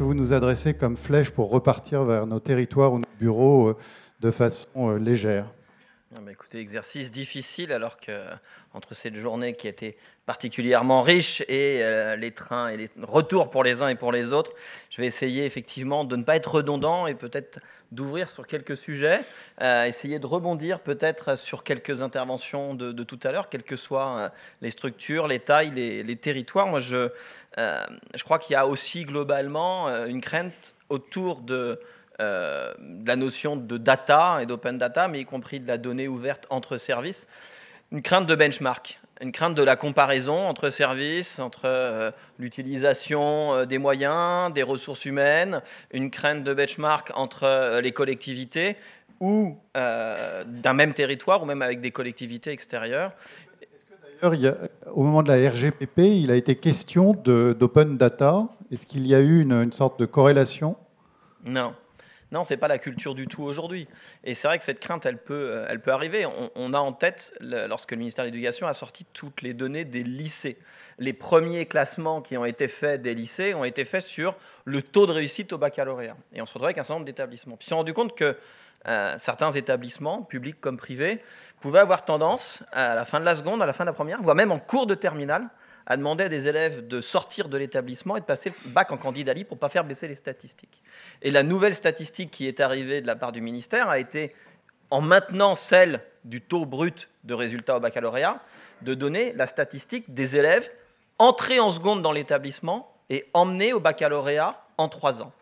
que vous nous adressez comme flèche pour repartir vers nos territoires ou nos bureaux euh, de façon euh, légère ah bah écoutez, exercice difficile alors que entre cette journée qui a été particulièrement riche et euh, les trains et les retours pour les uns et pour les autres, je vais essayer effectivement de ne pas être redondant et peut-être d'ouvrir sur quelques sujets, euh, essayer de rebondir peut-être sur quelques interventions de, tout à l'heure, quelles que soient euh, les structures, les tailles, les, les territoires. Moi, je, je crois qu'il y a aussi globalement une crainte autour de euh, de la notion de data et d'open data, mais y compris de la donnée ouverte entre services, une crainte de benchmark, une crainte de la comparaison entre services, entre euh, l'utilisation euh, des moyens, des ressources humaines, une crainte de benchmark entre les collectivités ou d'un même territoire ou même avec des collectivités extérieures. D'ailleurs, au moment de la RGPP, il a été question d'open data. Est-ce qu'il y a eu une, une sorte de corrélation Non. Non, c'est pas la culture du tout aujourd'hui. Et c'est vrai que cette crainte, elle peut, euh, elle peut arriver. On, a en tête, lorsque le ministère de l'Éducation a sorti toutes les données des lycées, les premiers classements qui ont été faits des lycées ont été faits sur le taux de réussite au baccalauréat. Et on se retrouvait avec un certain nombre d'établissements. Puis on s'est rendu compte que euh, certains établissements, publics comme privés, pouvaient avoir tendance, à la fin de la seconde, à la fin de la première, voire même en cours de terminale, a demandé à des élèves de sortir de l'établissement et de passer le bac en libre pour ne pas faire baisser les statistiques. Et la nouvelle statistique qui est arrivée de la part du ministère a été, en maintenant celle du taux brut de résultats au baccalauréat, de donner la statistique des élèves entrés en seconde dans l'établissement et emmenés au baccalauréat en trois ans.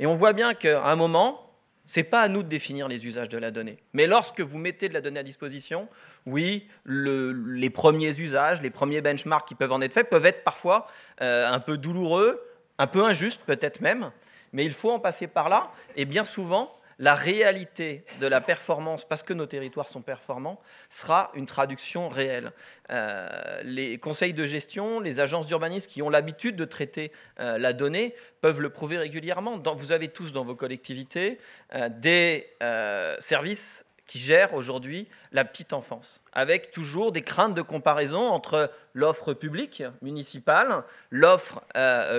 Et on voit bien qu'à un moment, ce n'est pas à nous de définir les usages de la donnée. Mais lorsque vous mettez de la donnée à disposition, oui, les premiers usages, les premiers benchmarks qui peuvent en être faits peuvent être parfois euh, un peu douloureux, un peu injustes peut-être même, mais il faut en passer par là. Et bien souvent, la réalité de la performance, parce que nos territoires sont performants, sera une traduction réelle. Euh, les conseils de gestion, les agences d'urbanisme qui ont l'habitude de traiter euh, la donnée peuvent le prouver régulièrement. vous avez tous dans vos collectivités euh, des services qui gèrent aujourd'hui la petite enfance, avec toujours des craintes de comparaison entre l'offre publique municipale, l'offre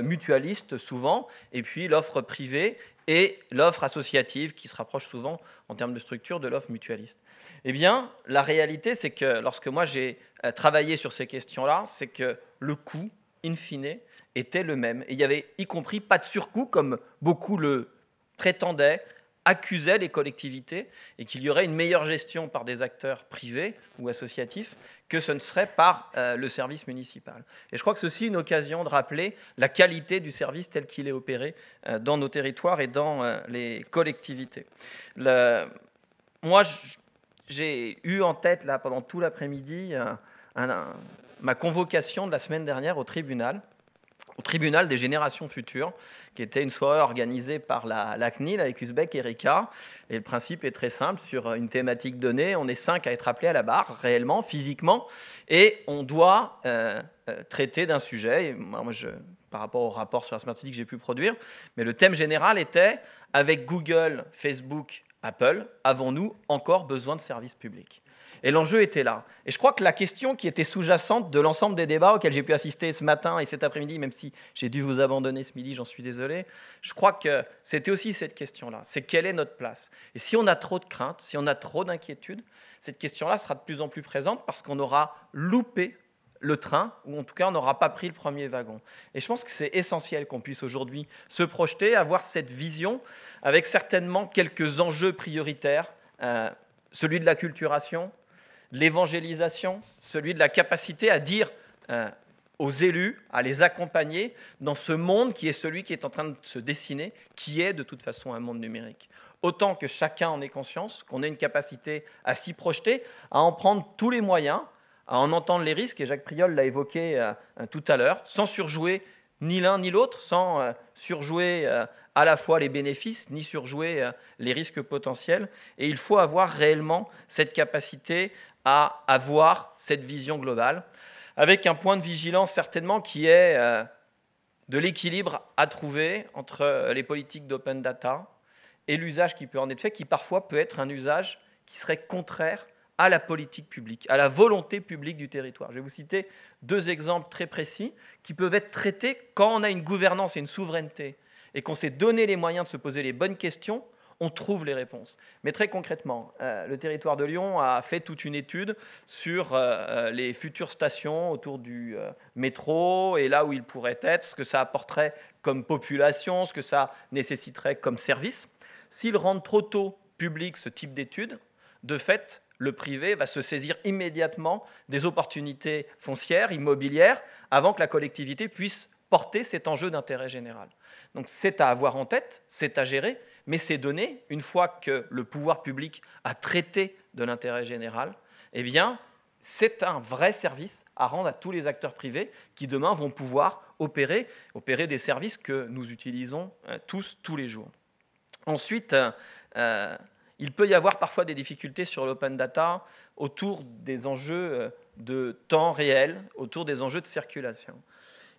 mutualiste souvent, et puis l'offre privée, et l'offre associative qui se rapproche souvent en termes de structure de l'offre mutualiste. Eh bien, la réalité, c'est que lorsque moi j'ai euh, travaillé sur ces questions-là, c'est que le coût, in fine, était le même. Et il y avait y compris pas de surcoût, comme beaucoup le prétendaient, accusaient les collectivités, et qu'il y aurait une meilleure gestion par des acteurs privés ou associatifs que ce ne serait par euh, le service municipal. Et je crois que c'est aussi une occasion de rappeler la qualité du service tel qu'il est opéré euh, dans nos territoires et dans euh, les collectivités. Moi, j'ai eu en tête là, pendant tout l'après-midi ma convocation de la semaine dernière au tribunal au tribunal des générations futures, qui était une soirée organisée par la, CNIL avec Uzbek et Rika. Et le principe est très simple, sur une thématique donnée, on est cinq à être appelés à la barre, réellement, physiquement, et on doit euh, euh, traiter d'un sujet. Et moi, moi, je, par rapport au rapport sur la Smart City que j'ai pu produire, mais le thème général était, avec Google, Facebook, Apple, avons-nous encore besoin de services publics et l'enjeu était là. Et je crois que la question qui était sous-jacente de l'ensemble des débats auxquels j'ai pu assister ce matin et cet après-midi, même si j'ai dû vous abandonner ce midi, j'en suis désolé, je crois que c'était aussi cette question-là. C'est quelle est notre place Et si on a trop de craintes, si on a trop d'inquiétudes, cette question-là sera de plus en plus présente parce qu'on aura loupé le train, ou en tout cas on n'aura pas pris le premier wagon. Et je pense que c'est essentiel qu'on puisse aujourd'hui se projeter, avoir cette vision, avec certainement quelques enjeux prioritaires, euh, celui de la culturation l'évangélisation, celui de la capacité à dire euh, aux élus, à les accompagner dans ce monde qui est celui qui est en train de se dessiner, qui est de toute façon un monde numérique. Autant que chacun en ait conscience, qu'on ait une capacité à s'y projeter, à en prendre tous les moyens, à en entendre les risques, et Jacques Priol l'a évoqué euh, euh, tout à l'heure, sans surjouer ni l'un ni l'autre, sans surjouer à la fois les bénéfices, ni surjouer les risques potentiels. Et il faut avoir réellement cette capacité à avoir cette vision globale, avec un point de vigilance certainement qui est euh, de l'équilibre à trouver entre euh, les politiques d'open data et l'usage qui peut en être fait, qui parfois peut être un usage qui serait contraire à la politique publique, à la volonté publique du territoire. Je vais vous citer deux exemples très précis qui peuvent être traités quand on a une gouvernance et une souveraineté et qu'on s'est donné les moyens de se poser les bonnes questions, on trouve les réponses. Mais très concrètement, euh, le territoire de Lyon a fait toute une étude sur euh, euh, les futures stations autour du métro et là où il pourrait être, ce que ça apporterait comme population, ce que ça nécessiterait comme service. S'ils rendent trop tôt public ce type d'étude, de fait, le privé va se saisir immédiatement des opportunités foncières, immobilières, avant que la collectivité puisse porter cet enjeu d'intérêt général. Donc c'est à avoir en tête, c'est à gérer, mais ces données, une fois que le pouvoir public a traité de l'intérêt général, eh bien, c'est un vrai service à rendre à tous les acteurs privés qui demain vont pouvoir opérer, des services que nous utilisons euh, tous tous les jours. Ensuite, euh, euh, il peut y avoir parfois des difficultés sur l'open data autour des enjeux de temps réel, autour des enjeux de circulation.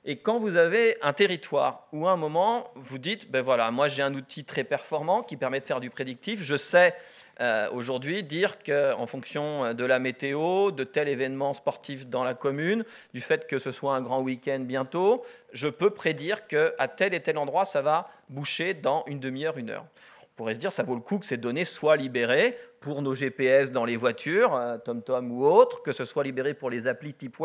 Et quand vous avez un territoire ou un moment, vous dites, ben voilà, moi j'ai un outil très performant qui permet de faire du prédictif, je sais euh, aujourd'hui dire qu'en fonction euh, de la météo, de tel événement sportif dans la commune, du fait que ce soit un grand week-end bientôt, je peux prédire qu'à tel et tel endroit, ça va boucher dans une demi-heure, une heure pourrait se dire ça vaut le coup que ces données soient libérées pour nos GPS dans les voitures, hein, TomTom ou autres, que ce soit libéré pour les applis type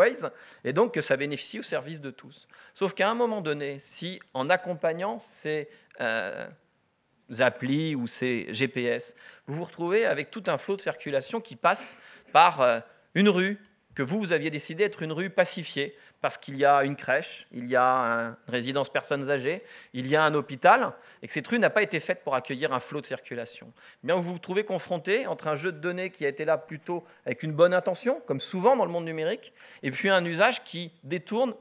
et donc que ça bénéficie au service de tous. Sauf qu'à un moment donné, si en accompagnant ces euh, applis ou ces GPS, vous vous retrouvez avec tout un flot de circulation qui passe par euh, une rue, que vous, vous aviez décidé d'être une rue pacifiée, parce qu'il y a une crèche, il y a une résidence personnes âgées, il y a un hôpital, et que cette rue n'a pas été faite pour accueillir un flot de circulation. Eh bien, vous vous trouvez confronté entre un jeu de données qui a été là plutôt avec une bonne intention, comme souvent dans le monde numérique, et puis un usage qui détourne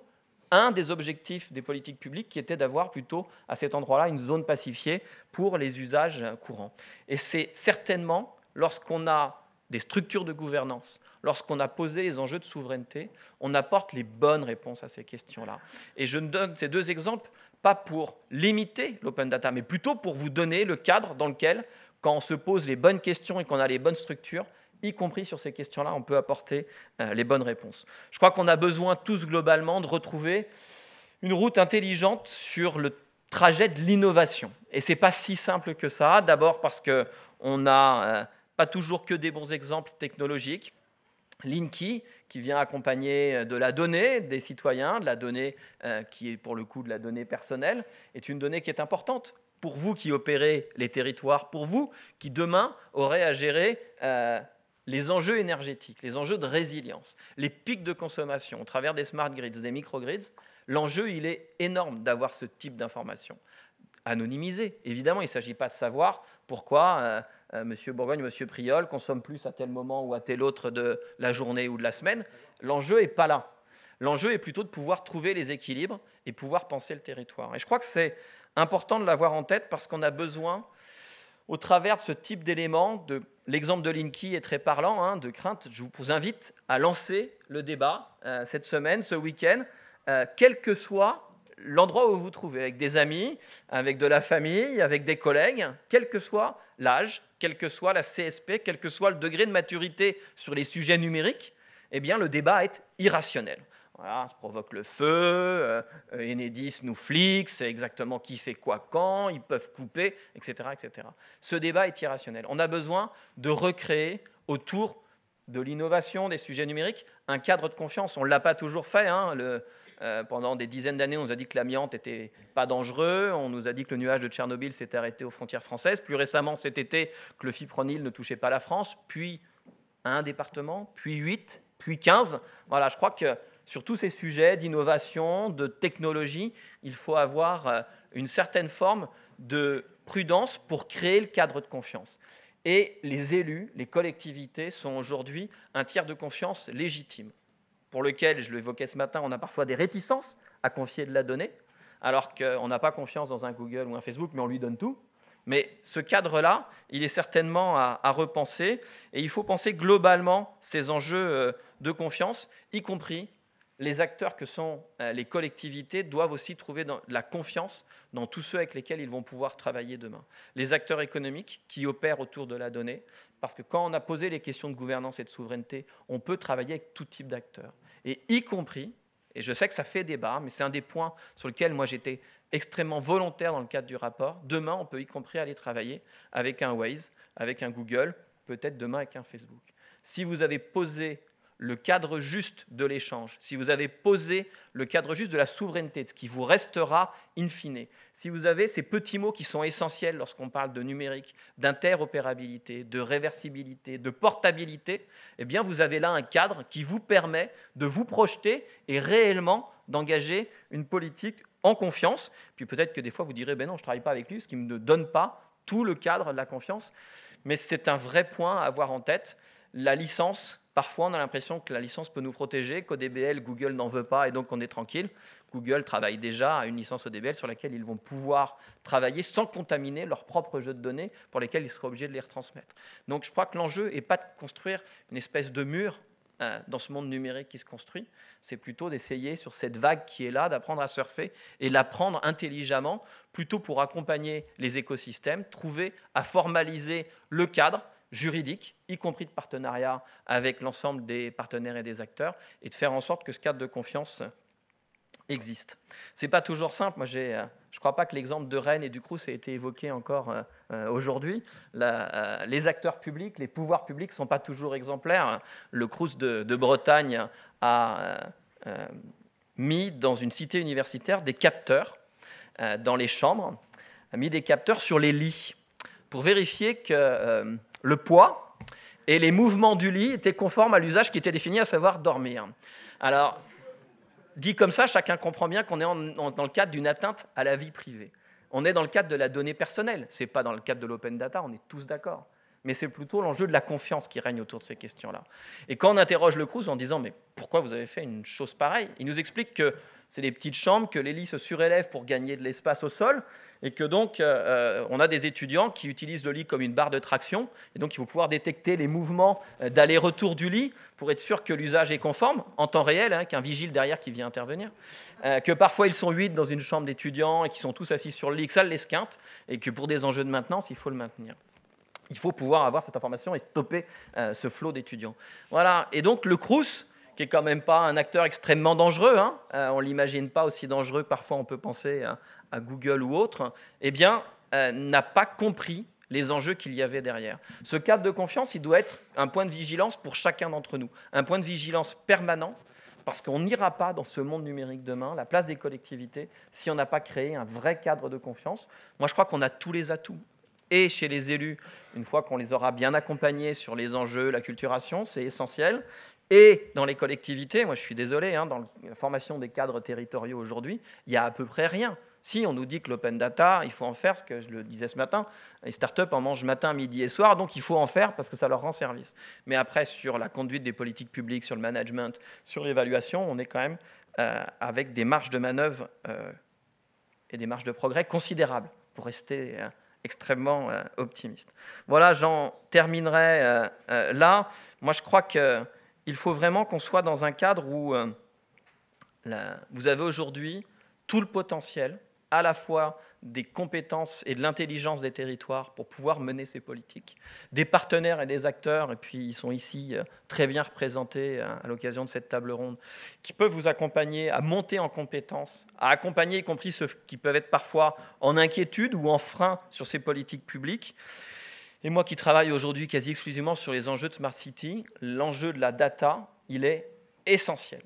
un des objectifs des politiques publiques qui était d'avoir plutôt à cet endroit-là une zone pacifiée pour les usages courants. Et c'est certainement lorsqu'on a des structures de gouvernance, lorsqu'on a posé les enjeux de souveraineté, on apporte les bonnes réponses à ces questions-là. Et je ne donne ces deux exemples pas pour limiter l'open data, mais plutôt pour vous donner le cadre dans lequel, quand on se pose les bonnes questions et qu'on a les bonnes structures, y compris sur ces questions-là, on peut apporter euh, les bonnes réponses. Je crois qu'on a besoin tous globalement de retrouver une route intelligente sur le trajet de l'innovation. Et ce n'est pas si simple que ça, d'abord parce qu'on a euh, pas toujours que des bons exemples technologiques. Linky, qui vient accompagner euh, de la donnée des citoyens, de la donnée euh, qui est pour le coup de la donnée personnelle, est une donnée qui est importante pour vous qui opérez les territoires, pour vous qui demain aurez à gérer euh, les enjeux énergétiques, les enjeux de résilience, les pics de consommation au travers des smart grids, des micro grids. L'enjeu, il est énorme d'avoir ce type d'information anonymisée. Évidemment, il ne s'agit pas de savoir pourquoi. Euh, Monsieur Bourgogne, Monsieur Priol, consomme plus à tel moment ou à tel autre de la journée ou de la semaine. L'enjeu n'est pas là. L'enjeu est plutôt de pouvoir trouver les équilibres et pouvoir penser le territoire. Et je crois que c'est important de l'avoir en tête parce qu'on a besoin, au travers de ce type d'éléments, de l'exemple de Linky est très parlant, hein, de crainte. Je vous invite à lancer le débat euh, cette semaine, ce week-end, euh, quel que soit l'endroit où vous vous trouvez, avec des amis, avec de la famille, avec des collègues, quel que soit l'âge, quel que soit la CSP, quel que soit le degré de maturité sur les sujets numériques, eh bien, le débat est irrationnel. Voilà, ça provoque le feu, euh, euh, Enedis nous flics, c'est exactement qui fait quoi quand, ils peuvent couper, etc., etc. Ce débat est irrationnel. On a besoin de recréer autour de l'innovation des sujets numériques un cadre de confiance. On ne l'a pas toujours fait. Hein, euh, pendant des dizaines d'années, on nous a dit que l'amiante n'était pas dangereux. On nous a dit que le nuage de Tchernobyl s'était arrêté aux frontières françaises. Plus récemment, cet été, que le fipronil ne touchait pas la France. Puis un département, puis huit, puis quinze. Voilà, je crois que sur tous ces sujets d'innovation, de technologie, il faut avoir euh, une certaine forme de prudence pour créer le cadre de confiance. Et les élus, les collectivités sont aujourd'hui un tiers de confiance légitime pour lequel, je l'évoquais ce matin, on a parfois des réticences à confier de la donnée, alors qu'on n'a pas confiance dans un Google ou un Facebook, mais on lui donne tout. Mais ce cadre-là, il est certainement à, repenser, et il faut penser globalement ces enjeux euh, de confiance, y compris les acteurs que sont euh, les collectivités doivent aussi trouver la confiance dans tous ceux avec lesquels ils vont pouvoir travailler demain. Les acteurs économiques qui opèrent autour de la donnée, parce que quand on a posé les questions de gouvernance et de souveraineté, on peut travailler avec tout type d'acteurs et y compris, et je sais que ça fait débat, mais c'est un des points sur lequel moi j'étais extrêmement volontaire dans le cadre du rapport, demain on peut y compris aller travailler avec un Waze, avec un Google, peut-être demain avec un Facebook. Si vous avez posé le cadre juste de l'échange, si vous avez posé le cadre juste de la souveraineté, ce qui vous restera in fine, si vous avez ces petits mots qui sont essentiels lorsqu'on parle de numérique, d'interopérabilité, de réversibilité, de portabilité, eh bien vous avez là un cadre qui vous permet de vous projeter et réellement d'engager une politique en confiance. Puis peut-être que des fois vous direz, ben non, je ne travaille pas avec lui, ce qui ne donne pas tout le cadre de la confiance. Mais c'est un vrai point à avoir en tête. La licence Parfois, on a l'impression que la licence peut nous protéger, qu'ODBL, Google n'en veut pas et donc on est tranquille. Google travaille déjà à une licence ODBL sur laquelle ils vont pouvoir travailler sans contaminer leurs propres jeux de données pour lesquels ils seront obligés de les retransmettre. Donc je crois que l'enjeu n'est pas de construire une espèce de mur euh, dans ce monde numérique qui se construit, c'est plutôt d'essayer sur cette vague qui est là, d'apprendre à surfer et l'apprendre intelligemment, plutôt pour accompagner les écosystèmes, trouver à formaliser le cadre juridique, y compris de partenariat avec l'ensemble des partenaires et des acteurs, et de faire en sorte que ce cadre de confiance existe. Ce n'est pas toujours simple. Moi, euh, je ne crois pas que l'exemple de Rennes et du Crous ait été évoqué encore euh, euh, aujourd'hui. les acteurs publics, les pouvoirs publics ne sont pas toujours exemplaires. Le Crous de, Bretagne a mis dans une cité universitaire des capteurs dans les chambres, a mis des capteurs sur les lits pour vérifier que euh, le poids et les mouvements du lit étaient conformes à l'usage qui était défini, à savoir dormir. Alors, dit comme ça, chacun comprend bien qu'on est dans le cadre d'une atteinte à la vie privée. On est dans le cadre de la donnée personnelle, ce n'est pas dans le cadre de l'open data, on est tous d'accord. Mais c'est plutôt l'enjeu de la confiance qui règne autour de ces questions-là. Et quand on interroge le CRUZ en disant Mais pourquoi vous avez fait une chose pareille Il nous explique que c'est des petites chambres que lits se surélève pour gagner de l'espace au sol et que donc euh, euh, on a des étudiants qui utilisent le lit comme une barre de traction et donc ils vont pouvoir détecter les mouvements euh, d'aller-retour du lit pour être sûr que l'usage est conforme en temps réel, hein, qu'un vigile derrière qui vient intervenir, que parfois ils sont huit dans une chambre d'étudiants et qui sont tous assis sur le lit, que ça l'esquinte et que pour des enjeux de maintenance, il faut le maintenir. Il faut pouvoir avoir cette information et stopper ce flot d'étudiants. Voilà, et donc le CRUS qui n'est quand même pas un acteur extrêmement dangereux, hein, ne euh, on l'imagine pas aussi dangereux que parfois on peut penser à, Google ou autre, eh bien, euh, n'a pas compris les enjeux qu'il y avait derrière. Ce cadre de confiance, il doit être un point de vigilance pour chacun d'entre nous, un point de vigilance permanent, parce qu'on n'ira pas dans ce monde numérique demain, la place des collectivités, si on n'a pas créé un vrai cadre de confiance. Moi, je crois qu'on a tous les atouts et chez les élus, une fois qu'on les aura bien accompagnés sur les enjeux, la culturation, c'est essentiel et dans les collectivités, moi je suis désolé, hein, dans la formation des cadres territoriaux aujourd'hui, il n'y a à peu près rien. Si on nous dit que l'open data, il faut en faire, ce que je le disais ce matin, les startups en mangent matin, midi et soir, donc il faut en faire parce que ça leur rend service. Mais après, sur la conduite des politiques publiques, sur le management, sur l'évaluation, on est quand même euh, avec des marges de manœuvre euh, et des marges de progrès considérables pour rester euh, extrêmement optimiste. Voilà, j'en terminerai là. Moi, je crois que il faut vraiment qu'on soit dans un cadre où euh, vous avez aujourd'hui tout le potentiel, à la fois des compétences et de l'intelligence des territoires pour pouvoir mener ces politiques, des partenaires et des acteurs, et puis ils sont ici euh, très bien représentés euh, à l'occasion de cette table ronde, qui peuvent vous accompagner à monter en compétences, à accompagner y compris ceux qui peuvent être parfois en inquiétude ou en frein sur ces politiques publiques, et moi qui travaille aujourd'hui quasi exclusivement sur les enjeux de Smart City, l'enjeu de la data, il est essentiel.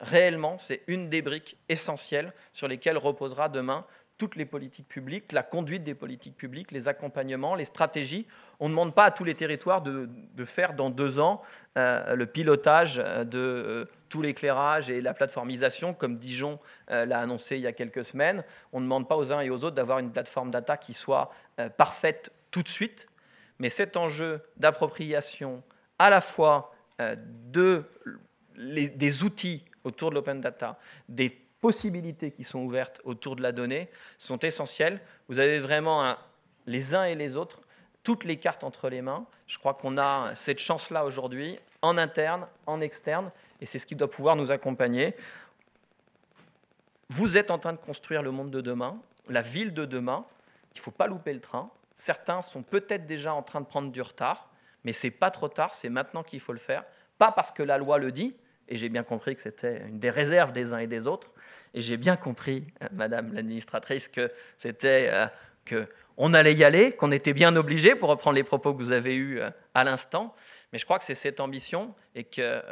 Réellement, c'est une des briques essentielles sur lesquelles reposera demain toutes les politiques publiques, la conduite des politiques publiques, les accompagnements, les stratégies. On ne demande pas à tous les territoires de, faire dans deux ans euh, le pilotage euh, de euh, tout l'éclairage et la plateformisation, comme Dijon l'a annoncé il y a quelques semaines. On ne demande pas aux uns et aux autres d'avoir une plateforme data qui soit parfaite tout de suite. Mais cet enjeu d'appropriation à la fois euh, de, des outils autour de l'open data, des possibilités qui sont ouvertes autour de la donnée, sont essentielles. Vous avez vraiment les uns et les autres toutes les cartes entre les mains. Je crois qu'on a cette chance-là aujourd'hui, en interne, en externe, et c'est ce qui doit pouvoir nous accompagner. Vous êtes en train de construire le monde de demain, la ville de demain. Il ne faut pas louper le train. Certains sont peut-être déjà en train de prendre du retard, mais c'est pas trop tard, c'est maintenant qu'il faut le faire. Pas parce que la loi le dit, et j'ai bien compris que c'était une des réserves des uns et des autres, et j'ai bien compris, euh, Madame l'administratrice, que c'était euh, que on allait y aller, qu'on était bien obligé, pour reprendre les propos que vous avez eus euh, à l'instant. Mais je crois que c'est cette ambition et que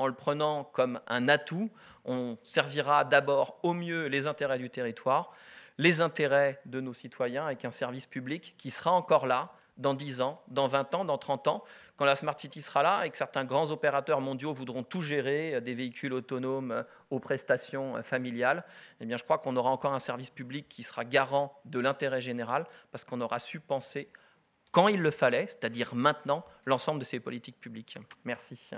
en le prenant comme un atout, on servira d'abord au mieux les intérêts du territoire, les intérêts de nos citoyens avec un service public qui sera encore là dans 10 ans, dans 20 ans, dans 30 ans, quand la Smart City sera là et que certains grands opérateurs mondiaux voudront tout gérer, euh, des véhicules autonomes euh, aux prestations euh, familiales, eh bien je crois qu'on aura encore un service public qui sera garant de l'intérêt général parce qu'on aura su penser quand il le fallait, c'est-à-dire maintenant, l'ensemble de ces politiques publiques. Merci.